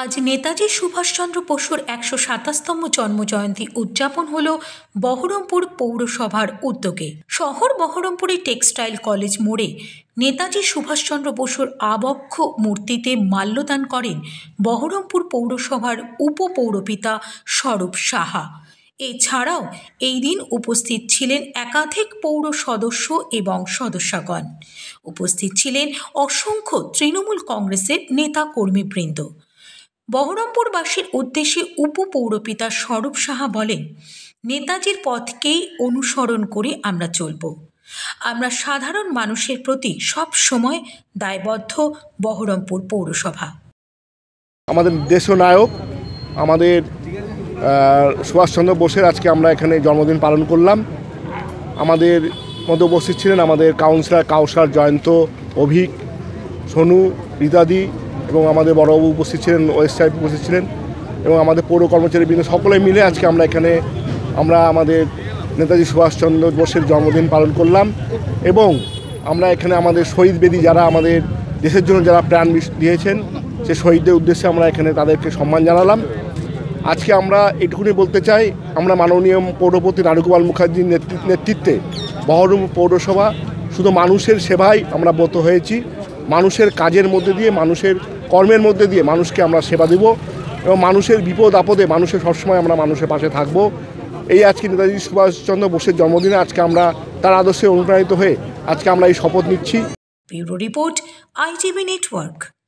আজ নেতাজি সুভাষচন্দ্র বসুর একশো সাতাশতম জন্মজয়ন্তী উদযাপন হল বহরমপুর পৌরসভার উদ্যোগে শহর বহরমপুরে টেক্সটাইল কলেজ মোড়ে নেতাজি সুভাষচন্দ্র বসুর আবক্ষ মূর্তিতে মাল্যদান করেন বহরমপুর পৌরসভার উপপৌরপিতা স্বরূপ সাহা এছাড়াও এই দিন উপস্থিত ছিলেন একাধিক পৌর সদস্য এবং সদস্যগণ উপস্থিত ছিলেন অসংখ্য তৃণমূল কংগ্রেসের নেতা কর্মীবৃন্দ বহরমপুরবাসীর উদ্দেশ্যে উপপৌরপিতা স্বরূপ সাহা বলেন নেতাজির পথকেই অনুসরণ করে আমরা চলব আমরা সাধারণ মানুষের প্রতি সব সময় দায়বদ্ধ বহরমপুর পৌরসভা আমাদের দেশনায়ক আমাদের সুভাষচন্দ্র বোসের আজকে আমরা এখানে জন্মদিন পালন করলাম আমাদের মধ্যে উপস্থিত ছিলেন আমাদের কাউন্সিলর কাউসার জয়ন্ত অভিক সোনু রীতাদি এবং আমাদের বড়বাবু উপস্থিত ছিলেন ওয়েস্ট সাহেব উপস্থিত ছিলেন এবং আমাদের পৌর কর্মচারীবৃন্দ সকলে মিলে আজকে আমরা এখানে আমরা আমাদের নেতাজি সুভাষচন্দ্র বোসের জন্মদিন পালন করলাম এবং আমরা এখানে আমাদের শহীদ বেদি যারা আমাদের দেশের জন্য যারা প্রাণ দিয়েছেন সে শহীদদের উদ্দেশ্যে আমরা এখানে তাদেরকে সম্মান জানালাম আজকে আমরা এটুকুনি বলতে চাই আমরা মাননীয় পৌরপতি নারুকুমাল মুখার্জির নেতৃত্বে বহরম পৌরসভা শুধু মানুষের সেবায় আমরা ব্রত হয়েছি মানুষের কাজের মধ্যে দিয়ে মানুষের কর্মের মধ্যে দিয়ে মানুষকে আমরা সেবা দেব এবং মানুষের বিপদ আপদে মানুষের সবসময় আমরা মানুষের পাশে থাকব এই আজকে নেতাজি সুভাষচন্দ্র বোসের জন্মদিনে আজকে আমরা তার আদর্শে অনুপ্রাণিত হয়ে আজকে আমরা এই শপথ নিচ্ছি ব্যুরো রিপোর্ট আইটিভি নেটওয়ার্ক